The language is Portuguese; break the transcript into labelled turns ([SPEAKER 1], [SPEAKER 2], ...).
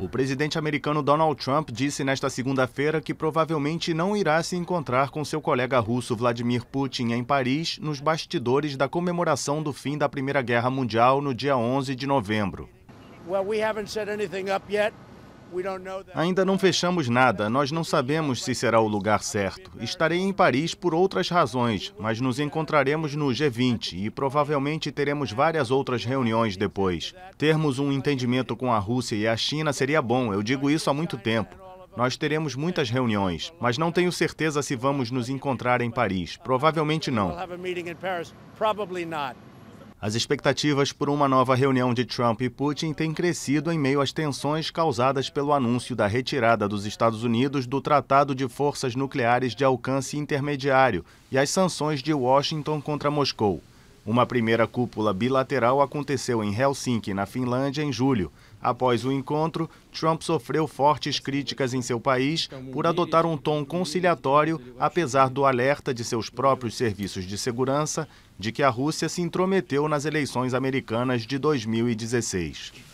[SPEAKER 1] O presidente americano Donald Trump disse nesta segunda-feira que provavelmente não irá se encontrar com seu colega russo Vladimir Putin em Paris nos bastidores da comemoração do fim da Primeira Guerra Mundial no dia 11 de novembro.
[SPEAKER 2] Well, we haven't set anything up yet.
[SPEAKER 1] Ainda não fechamos nada, nós não sabemos se será o lugar certo. Estarei em Paris por outras razões, mas nos encontraremos no G20 e provavelmente teremos várias outras reuniões depois. Termos um entendimento com a Rússia e a China seria bom, eu digo isso há muito tempo. Nós teremos muitas reuniões, mas não tenho certeza se vamos nos encontrar em Paris. Provavelmente não. As expectativas por uma nova reunião de Trump e Putin têm crescido em meio às tensões causadas pelo anúncio da retirada dos Estados Unidos do Tratado de Forças Nucleares de Alcance Intermediário e as sanções de Washington contra Moscou. Uma primeira cúpula bilateral aconteceu em Helsinki, na Finlândia, em julho. Após o encontro, Trump sofreu fortes críticas em seu país por adotar um tom conciliatório, apesar do alerta de seus próprios serviços de segurança de que a Rússia se intrometeu nas eleições americanas de 2016.